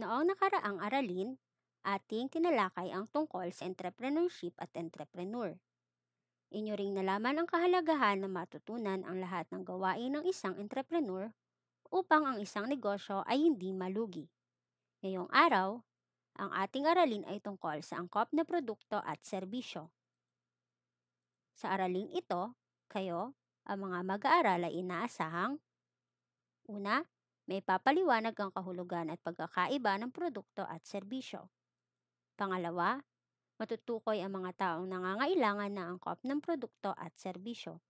Noong nakaraang aralin, ating tinalakay ang tungkol sa entrepreneurship at entrepreneur. Inyo ring nalaman ang kahalagahan na matutunan ang lahat ng gawain ng isang entrepreneur upang ang isang negosyo ay hindi malugi. Ngayong araw, ang ating aralin ay tungkol sa angkop na produkto at serbisyo. Sa araling ito, kayo, ang mga mag-aaral ay inaasahang Una, may papaliwanag ang kahulugan at pagkakaiba ng produkto at serbisyo. Pangalawa, matutukoy ang mga taong nangangailangan na angkop ng produkto at serbisyo.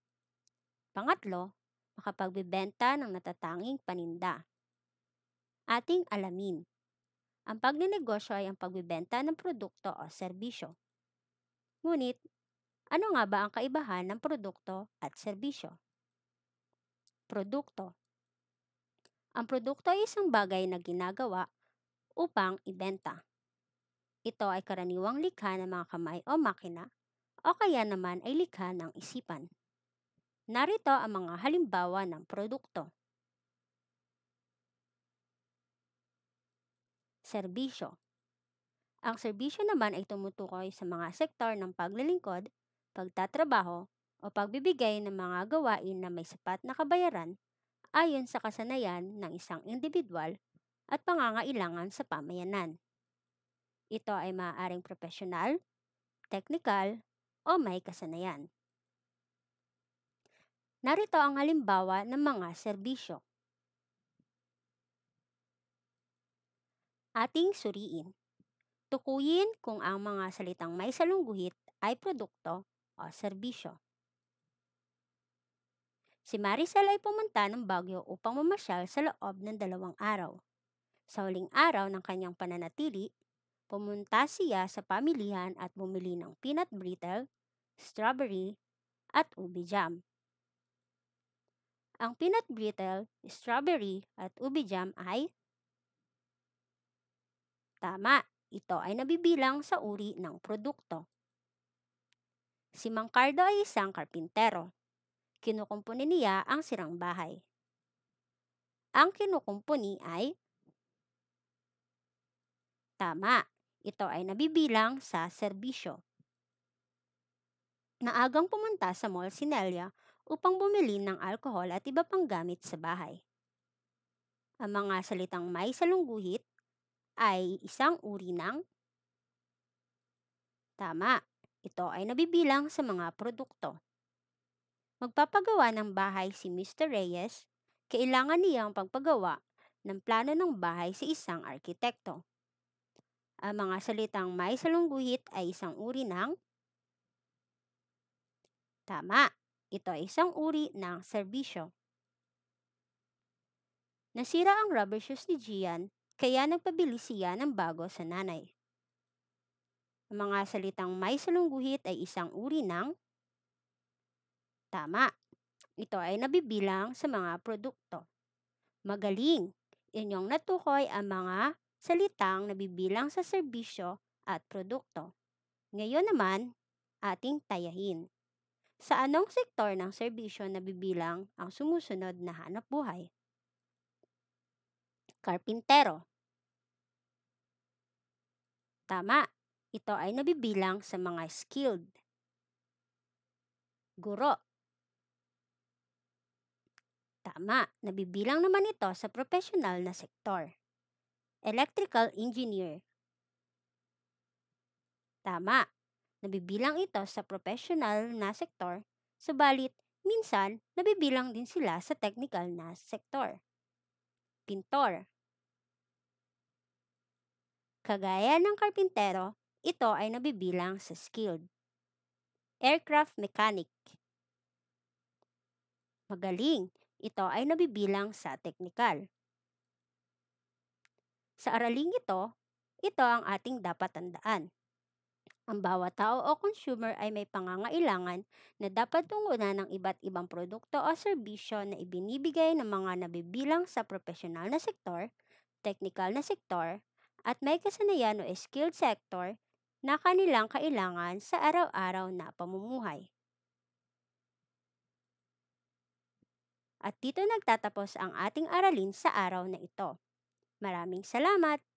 Pangatlo, makapagbibenta ng natatanging paninda. Ating alamin. Ang pagnenegosyo ay ang pagbibenta ng produkto o serbisyo. Ngunit, ano nga ba ang kaibahan ng produkto at serbisyo? Produkto ang produkto ay isang bagay na ginagawa upang ibenta. Ito ay karaniwang likha ng mga kamay o makina o kaya naman ay likha ng isipan. Narito ang mga halimbawa ng produkto. Serbisyo Ang serbisyo naman ay tumutukoy sa mga sektor ng paglilingkod, pagtatrabaho, o pagbibigay ng mga gawain na may sapat na kabayaran ayon sa kasanayan ng isang individual at pangangailangan sa pamayanan. Ito ay maaaring profesional, technical, o may kasanayan. Narito ang halimbawa ng mga serbisyo. Ating suriin. Tukuyin kung ang mga salitang may salungguhit ay produkto o serbisyo. Si Maricel ay pumunta ng Baguio upang mamasyal sa loob ng dalawang araw. Sa huling araw ng kanyang pananatili, pumunta siya sa pamilihan at bumili ng peanut brittle, strawberry, at ubi jam. Ang peanut brittle, strawberry, at ubi jam ay Tama, ito ay nabibilang sa uri ng produkto. Si Mangcardo ay isang karpintero Kinukumpuni niya ang sirang bahay. Ang kinukumpuni ay Tama, ito ay nabibilang sa serbisyo. Naagang pumunta sa mall si Nelia upang bumili ng alkohol at iba pang gamit sa bahay. Ang mga salitang may salungguhit ay isang uri ng Tama, ito ay nabibilang sa mga produkto magpapagawa ng bahay si Mr. Reyes, kailangan niya ang pagpagawa ng plano ng bahay sa isang arkitekto. Ang mga salitang may salungguhit ay isang uri ng Tama, ito ay isang uri ng serbisyo. Nasira ang rubber shoes ni Gian, kaya nagpabili siya ng bago sa nanay. Ang mga salitang may salungguhit ay isang uri ng Tama. Ito ay nabibilang sa mga produkto. Magaling! Inyong natukoy ang mga salitang nabibilang sa serbisyo at produkto. Ngayon naman, ating tayahin. Sa anong sektor ng serbisyo nabibilang ang sumusunod na hanap buhay? Karpintero. Tama, ito ay nabibilang sa mga skilled. Guro. Tama, nabibilang naman ito sa professional na sektor. Electrical engineer. Tama, nabibilang ito sa professional na sektor, subalit minsan nabibilang din sila sa technical na sektor. Pintor. Kagaya ng karpintero, ito ay nabibilang sa skilled. Aircraft mechanic. Magaling! Ito ay nabibilang sa teknikal. Sa araling ito, ito ang ating dapat tandaan. Ang bawat tao o consumer ay may pangangailangan na dapat tungunan ng iba't ibang produkto o serbisyo na ibinibigay ng mga nabibilang sa profesional na sektor, technical na sektor, at may kasanayan o skilled sector na kanilang kailangan sa araw-araw na pamumuhay. At dito nagtatapos ang ating aralin sa araw na ito. Maraming salamat!